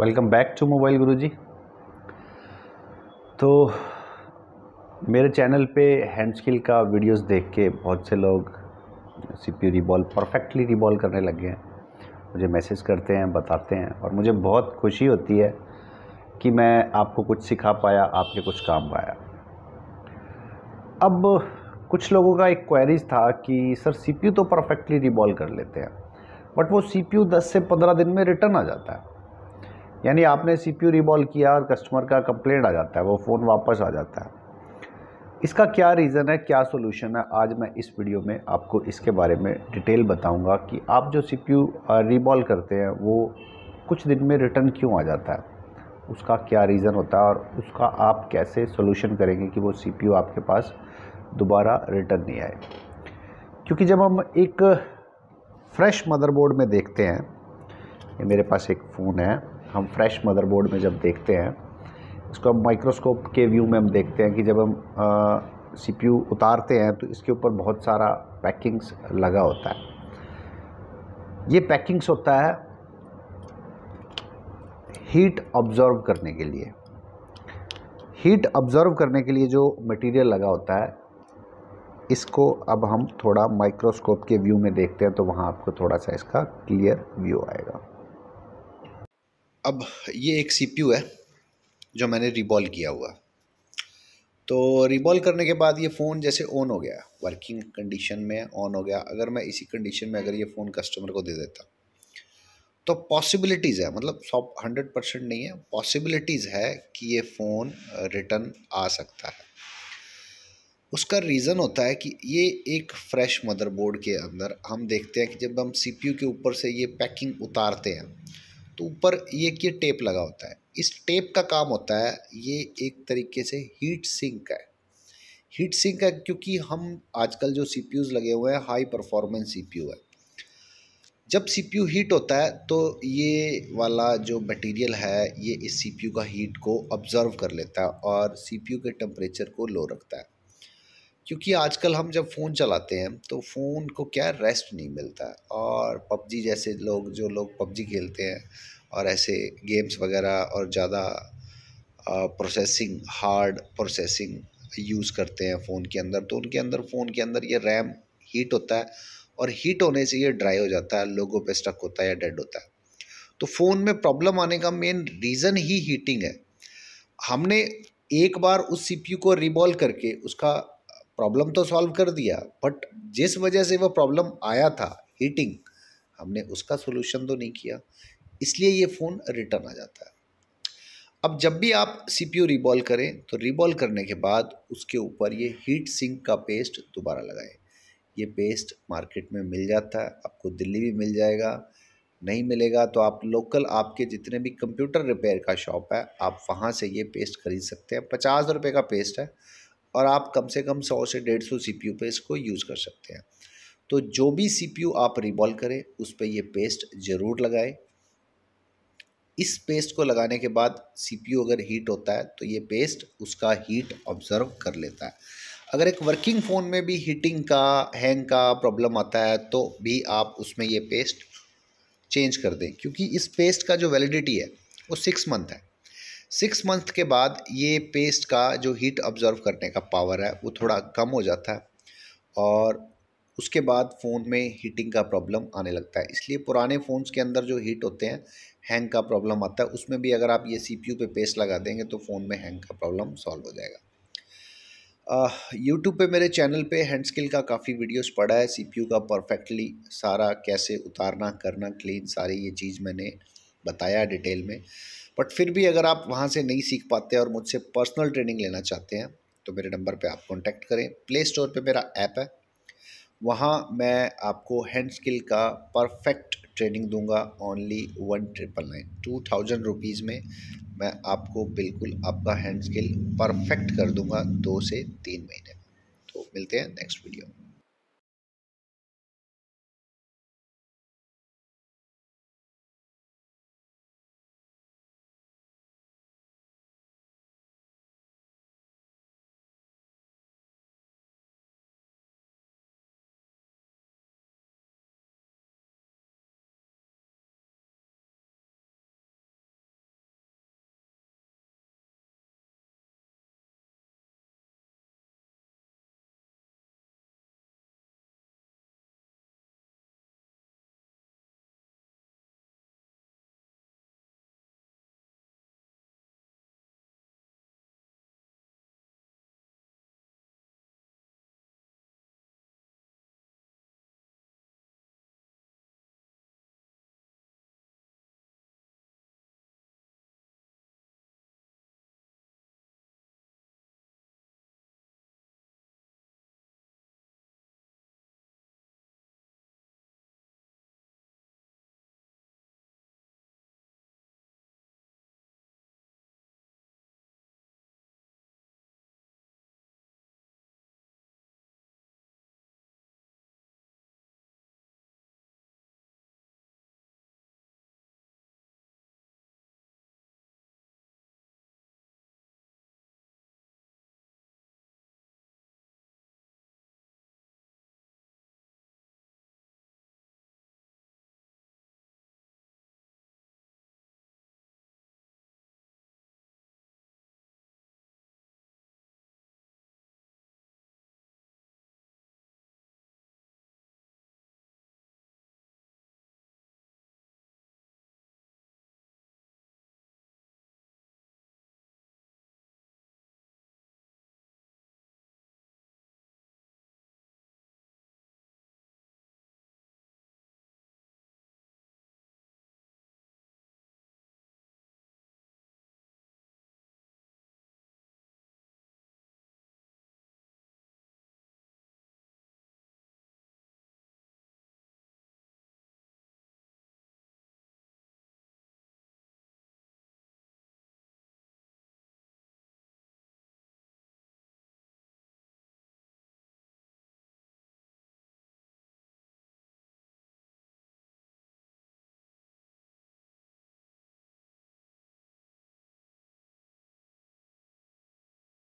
welcome back to mobile Guruji तो मेरे channel पे हैंड स्किल का वीडियोस देख के बहुत से लोग सीपीयू रिबॉल परफेक्टली रिबॉल करने लग गए हैं मुझे मैसेज करते हैं बताते हैं और मुझे बहुत खुशी होती है कि मैं आपको कुछ सिखा पाया आपके कुछ काम पाया अब कुछ लोगों का एक क्वेरीज था कि सर सीपीयू तो परफेक्टली रिबॉल कर लेते हैं बट वो सीपीयू 10 से 15 दिन में रिटर्न आ जाता है यानी आपने सी पी रिबॉल किया और कस्टमर का कंप्लेंट आ जाता है वो फ़ोन वापस आ जाता है इसका क्या रीज़न है क्या सोल्यूशन है आज मैं इस वीडियो में आपको इसके बारे में डिटेल बताऊँगा कि आप जो सी पी करते हैं वो कुछ दिन में रिटर्न क्यों आ जाता है उसका क्या रीज़न होता है और उसका आप कैसे सोल्यूशन करेंगे कि वो सी आपके पास दोबारा रिटर्न नहीं आए क्योंकि जब हम एक फ्रेश मदरबोर्ड में देखते हैं ये मेरे पास एक फ़ोन है हम फ्रेश मदरबोर्ड में जब देखते हैं इसको हम माइक्रोस्कोप के व्यू में हम देखते हैं कि जब हम सी पी यू उतारते हैं तो इसके ऊपर बहुत सारा पैकिंग्स लगा होता है ये पैकिंग्स होता है हीट ऑब्ज़र्व करने के लिए हीट ऑब्ज़र्व करने के लिए जो मटेरियल लगा होता है इसको अब हम थोड़ा माइक्रोस्कोप के व्यू में देखते हैं तो वहाँ आपको थोड़ा सा इसका क्लियर व्यू आएगा अब ये एक सी है जो मैंने रिबॉल किया हुआ तो रिबॉल करने के बाद ये फ़ोन जैसे ऑन हो गया वर्किंग कंडीशन में ऑन हो गया अगर मैं इसी कंडीशन में अगर ये फ़ोन कस्टमर को दे देता तो पॉसिबिलिटीज़ है मतलब सॉप हंड्रेड परसेंट नहीं है पॉसिबिलिटीज़ है कि ये फ़ोन रिटर्न आ सकता है उसका रीज़न होता है कि ये एक फ्रेश मदरबोर्ड के अंदर हम देखते हैं कि जब हम सीपीयू के ऊपर से ये पैकिंग उतारते हैं तो ऊपर ये कि टेप लगा होता है इस टेप का काम होता है ये एक तरीके से हीट सिंक है हीट सिंक है क्योंकि हम आजकल जो सी लगे हुए हैं हाई परफॉर्मेंस सी है जब सी हीट होता है तो ये वाला जो मटेरियल है ये इस सी का हीट को ऑब्ज़र्व कर लेता है और सी के टेम्परेचर को लो रखता है क्योंकि आजकल हम जब फ़ोन चलाते हैं तो फ़ोन को क्या रेस्ट नहीं मिलता है और पबजी जैसे लोग जो लोग पबजी खेलते हैं और ऐसे गेम्स वगैरह और ज़्यादा प्रोसेसिंग हार्ड प्रोसेसिंग यूज़ करते हैं फ़ोन के अंदर तो उनके अंदर फ़ोन के अंदर ये रैम हीट होता है और हीट होने से ये ड्राई हो जाता है लोगों पे स्टक होता है या डेड होता है तो फ़ोन में प्रॉब्लम आने का मेन रीज़न ही हीटिंग है हमने एक बार उस सीपीयू को रिबॉल करके उसका प्रॉब्लम तो सॉल्व कर दिया बट जिस वजह से वो प्रॉब्लम आया था हीटिंग हमने उसका सोल्यूशन तो नहीं किया इसलिए ये फ़ोन रिटर्न आ जाता है अब जब भी आप सी पी रिबॉल करें तो रिबॉल करने के बाद उसके ऊपर ये हीट सिंक का पेस्ट दोबारा लगाएं ये पेस्ट मार्केट में मिल जाता है आपको दिल्ली भी मिल जाएगा नहीं मिलेगा तो आप लोकल आपके जितने भी कंप्यूटर रिपेयर का शॉप है आप वहाँ से ये पेस्ट खरीद सकते हैं पचास रुपये का पेस्ट है और आप कम से कम 100 से 150 सीपीयू पे इसको यूज़ कर सकते हैं तो जो भी सी आप रिबॉल करें उस पर ये पेस्ट ज़रूर लगाएं इस पेस्ट को लगाने के बाद सीपीयू अगर हीट होता है तो ये पेस्ट उसका हीट ऑब्जर्व कर लेता है अगर एक वर्किंग फ़ोन में भी हीटिंग का हैंग का प्रॉब्लम आता है तो भी आप उसमें ये पेस्ट चेंज कर दें क्योंकि इस पेस्ट का जो वैलिडिटी है वो सिक्स मंथ है सिक्स मंथ के बाद ये पेस्ट का जो हीट ऑब्ज़र्व करने का पावर है वो थोड़ा कम हो जाता है और उसके बाद फ़ोन में हीटिंग का प्रॉब्लम आने लगता है इसलिए पुराने फ़ोन्स के अंदर जो हीट होते हैं हैंग का प्रॉब्लम आता है उसमें भी अगर आप ये सी पी यू पे पेस्ट लगा देंगे तो फ़ोन में हैंग का प्रॉब्लम सॉल्व हो जाएगा यूट्यूब पे मेरे चैनल पे हैंड स्किल का काफ़ी वीडियोस पड़ा है सी पी यू का परफेक्टली सारा कैसे उतारना करना क्लीन सारी ये चीज़ मैंने बताया डिटेल में बट फिर भी अगर आप वहाँ से नहीं सीख पाते और मुझसे पर्सनल ट्रेनिंग लेना चाहते हैं तो मेरे नंबर पर आप कॉन्टैक्ट करें प्ले स्टोर पर मेरा ऐप है वहाँ मैं आपको हैंड स्किल का परफेक्ट ट्रेनिंग दूंगा only one triple nine two thousand rupees में मैं आपको बिल्कुल आपका हैंड स्किल परफेक्ट कर दूंगा दो से तीन महीने तो मिलते हैं नेक्स्ट वीडियो में